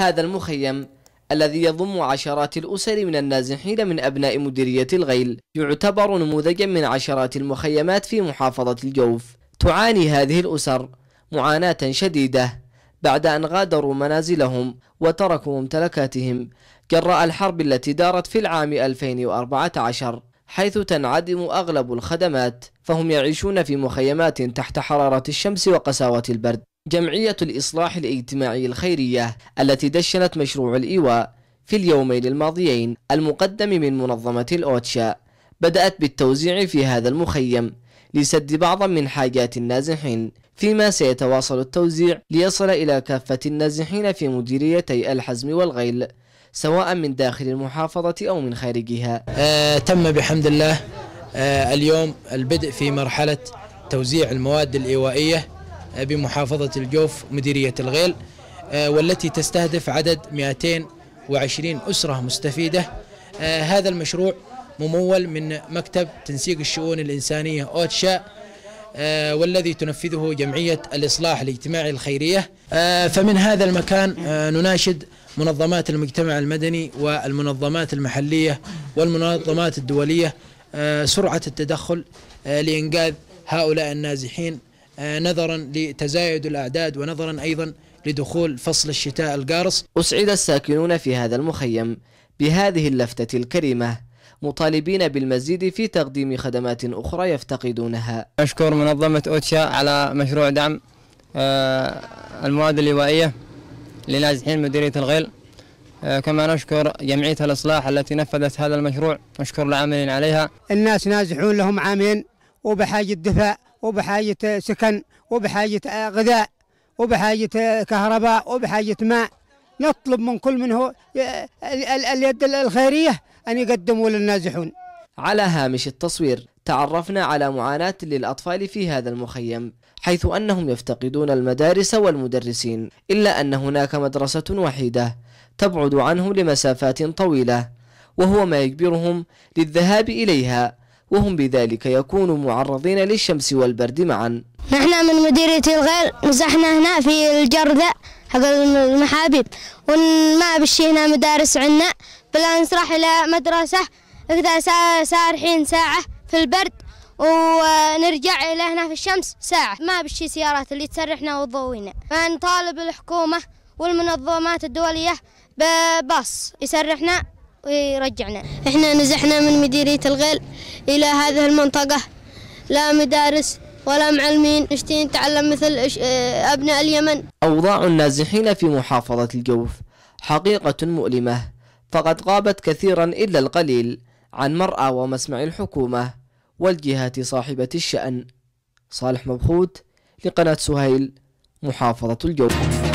هذا المخيم الذي يضم عشرات الأسر من النازحين من أبناء مديرية الغيل يعتبر نموذجا من عشرات المخيمات في محافظة الجوف تعاني هذه الأسر معاناة شديدة بعد أن غادروا منازلهم وتركوا ممتلكاتهم جراء الحرب التي دارت في العام 2014 حيث تنعدم أغلب الخدمات فهم يعيشون في مخيمات تحت حرارة الشمس وقساوة البرد جمعية الإصلاح الاجتماعي الخيرية التي دشنت مشروع الإيواء في اليومين الماضيين المقدم من منظمة الأوتشا بدأت بالتوزيع في هذا المخيم لسد بعضا من حاجات النازحين فيما سيتواصل التوزيع ليصل إلى كافة النازحين في مديريتي الحزم والغيل سواء من داخل المحافظة أو من خارجها آه تم بحمد الله آه اليوم البدء في مرحلة توزيع المواد الإيوائية آه بمحافظة الجوف مديرية الغيل آه والتي تستهدف عدد 220 أسرة مستفيدة آه هذا المشروع ممول من مكتب تنسيق الشؤون الإنسانية أوتشا آه والذي تنفذه جمعية الإصلاح الاجتماعي الخيرية آه فمن هذا المكان آه نناشد منظمات المجتمع المدني والمنظمات المحلية والمنظمات الدولية آه، سرعة التدخل آه، لإنجاذ هؤلاء النازحين آه، نظرا لتزايد الأعداد ونظرا أيضا لدخول فصل الشتاء القارص أسعد الساكنون في هذا المخيم بهذه اللفتة الكريمة مطالبين بالمزيد في تقديم خدمات أخرى يفتقدونها أشكر منظمة أوتشا على مشروع دعم المواد اللوائية لنازحين مديرية الغيل آه، كما نشكر جمعية الإصلاح التي نفذت هذا المشروع نشكر العاملين عليها الناس نازحون لهم عامين وبحاجة دفاع وبحاجة سكن وبحاجة غذاء وبحاجة كهرباء وبحاجة ماء نطلب من كل منه آه، اليد الخيرية أن يقدموا للنازحون على هامش التصوير تعرفنا على معاناة للأطفال في هذا المخيم حيث أنهم يفتقدون المدارس والمدرسين إلا أن هناك مدرسة وحيدة تبعد عنه لمسافات طويلة وهو ما يجبرهم للذهاب إليها وهم بذلك يكونوا معرضين للشمس والبرد معا نحن من مديرية الغير نزحنا هنا في الجرذة حق المحابيب وما بشي هنا مدارس عنا بلا نسرح إلى مدرسة إذا سارحين ساعة في البرد ونرجع إلى هنا في الشمس ساعة ما بالشي سيارات اللي تسرحنا وتضوينا فنطالب الحكومة والمنظمات الدولية بباص يسرحنا ويرجعنا احنا نزحنا من مديرية الغيل إلى هذه المنطقة لا مدارس ولا معلمين نشتي نتعلم مثل آه، أبناء اليمن أوضاع النازحين في محافظة الجوف حقيقة مؤلمة فقد غابت كثيرا إلا القليل عن مرأى ومسمع الحكومة والجهات صاحبة الشأن صالح مبخوت لقناة سهيل محافظة الجوف